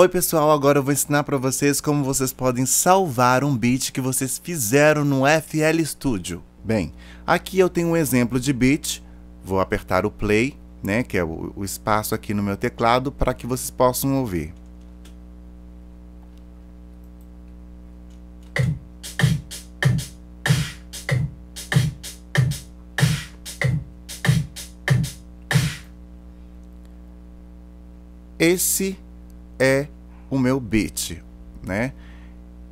Oi pessoal, agora eu vou ensinar para vocês como vocês podem salvar um beat que vocês fizeram no FL Studio. Bem, aqui eu tenho um exemplo de beat, vou apertar o play, né, que é o, o espaço aqui no meu teclado, para que vocês possam ouvir. Esse é o meu beat, né?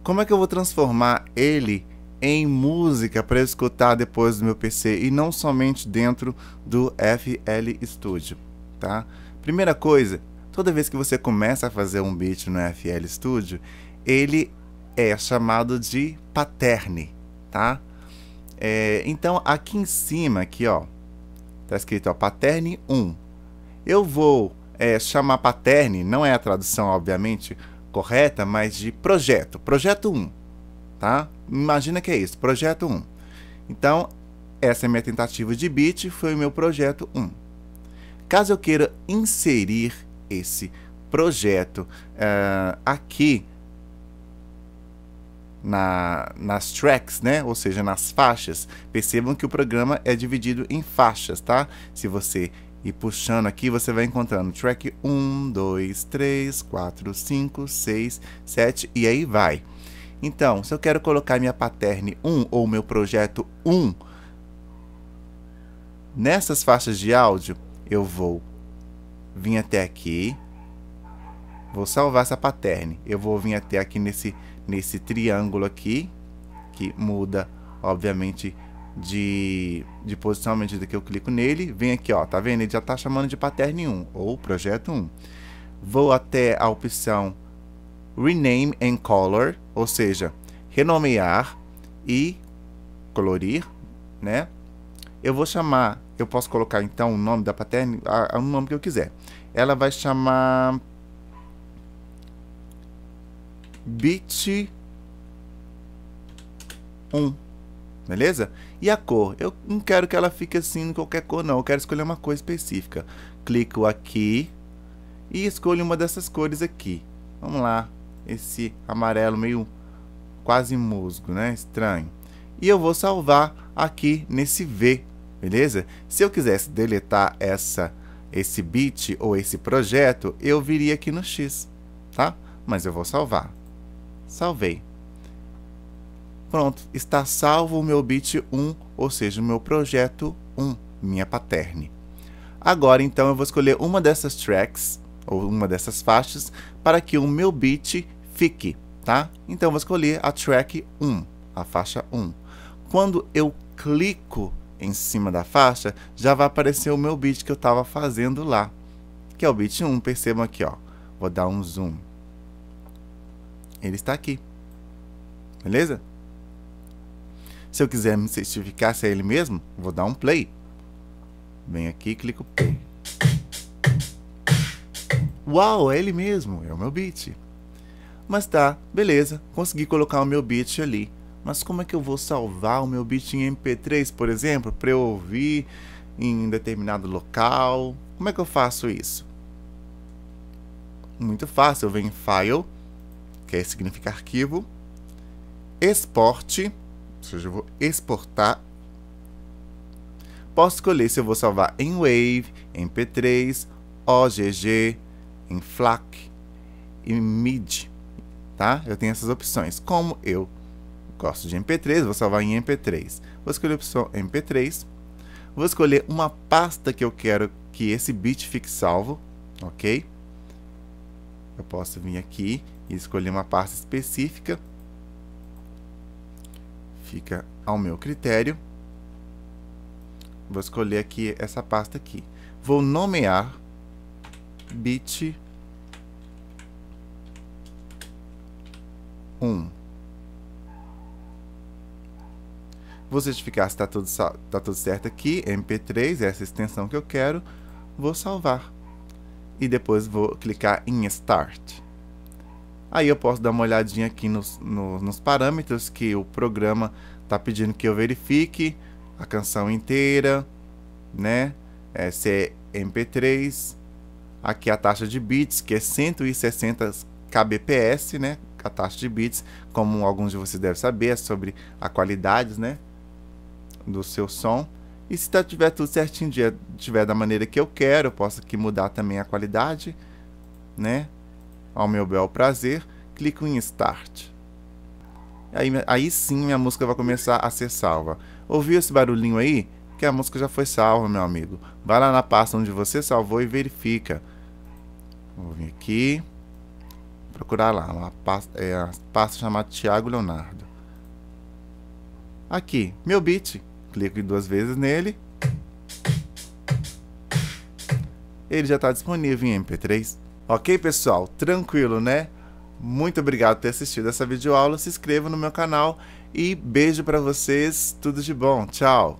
Como é que eu vou transformar ele em música para escutar depois do meu PC e não somente dentro do FL Studio, tá? Primeira coisa, toda vez que você começa a fazer um beat no FL Studio, ele é chamado de pattern, tá? É, então aqui em cima, aqui ó, tá escrito ó, pattern 1. Eu vou é, chama Paterne, não é a tradução, obviamente, correta, mas de projeto. Projeto 1, tá? Imagina que é isso, projeto 1. Então, essa é minha tentativa de bit, foi o meu projeto 1. Caso eu queira inserir esse projeto uh, aqui na, nas tracks, né? ou seja, nas faixas, percebam que o programa é dividido em faixas, tá? Se você e puxando aqui, você vai encontrando track 1, 2, 3, 4, 5, 6, 7 e aí vai. Então, se eu quero colocar minha pattern 1 ou meu projeto 1 nessas faixas de áudio, eu vou vir até aqui, vou salvar essa pattern. Eu vou vir até aqui nesse, nesse triângulo aqui, que muda, obviamente, de, de posição à medida que eu clico nele, vem aqui, ó, tá vendo? Ele já está chamando de pattern 1 ou projeto 1. Vou até a opção Rename and Color, ou seja, renomear e colorir, né? Eu vou chamar, eu posso colocar então o nome da pattern, o nome que eu quiser. Ela vai chamar Bit 1 beleza? E a cor, eu não quero que ela fique assim em qualquer cor não, eu quero escolher uma cor específica. Clico aqui e escolho uma dessas cores aqui. Vamos lá, esse amarelo meio quase musgo, né? Estranho. E eu vou salvar aqui nesse V, beleza? Se eu quisesse deletar essa, esse bit ou esse projeto, eu viria aqui no X, tá? Mas eu vou salvar. Salvei. Pronto, está salvo o meu bit 1, ou seja, o meu projeto 1, minha pattern. Agora então eu vou escolher uma dessas tracks, ou uma dessas faixas, para que o meu bit fique, tá? Então eu vou escolher a track 1, a faixa 1. Quando eu clico em cima da faixa, já vai aparecer o meu beat que eu estava fazendo lá, que é o beat 1, percebam aqui, ó. Vou dar um zoom. Ele está aqui. Beleza? Se eu quiser me certificar se é ele mesmo, vou dar um play. Venho aqui e clico play. Uau, é ele mesmo, é o meu beat. Mas tá, beleza, consegui colocar o meu beat ali. Mas como é que eu vou salvar o meu beat em MP3, por exemplo, para eu ouvir em determinado local? Como é que eu faço isso? Muito fácil, eu venho em File, que significa arquivo, Exporte, ou seja, eu vou exportar. Posso escolher se eu vou salvar em Wave, em P3, OGG, em FLAC e MIDI, tá? Eu tenho essas opções. Como eu gosto de MP3, vou salvar em MP3. Vou escolher a opção MP3. Vou escolher uma pasta que eu quero que esse beat fique salvo, ok? Eu posso vir aqui e escolher uma pasta específica fica ao meu critério. Vou escolher aqui essa pasta aqui. Vou nomear bit 1. Vou certificar se está tudo, tá tudo certo aqui. MP3, essa extensão que eu quero. Vou salvar. E depois vou clicar em Start. Aí eu posso dar uma olhadinha aqui nos, nos parâmetros que o programa está pedindo que eu verifique. A canção inteira, né? É, se é MP3. Aqui a taxa de bits, que é 160 kbps, né? A taxa de bits, como alguns de vocês devem saber, é sobre a qualidade, né? Do seu som. E se tá, tiver tudo certinho, tiver da maneira que eu quero, eu posso aqui mudar também a qualidade, né? ao meu bel prazer, clico em Start. Aí, aí sim minha música vai começar a ser salva. Ouviu esse barulhinho aí? Que a música já foi salva, meu amigo. Vai lá na pasta onde você salvou e verifica. Vou vir aqui. Procurar lá. Uma pasta, é, a pasta chamada Tiago Leonardo. Aqui, meu beat. Clico duas vezes nele. Ele já está disponível em MP3. Ok, pessoal? Tranquilo, né? Muito obrigado por ter assistido essa videoaula. Se inscreva no meu canal e beijo para vocês. Tudo de bom. Tchau.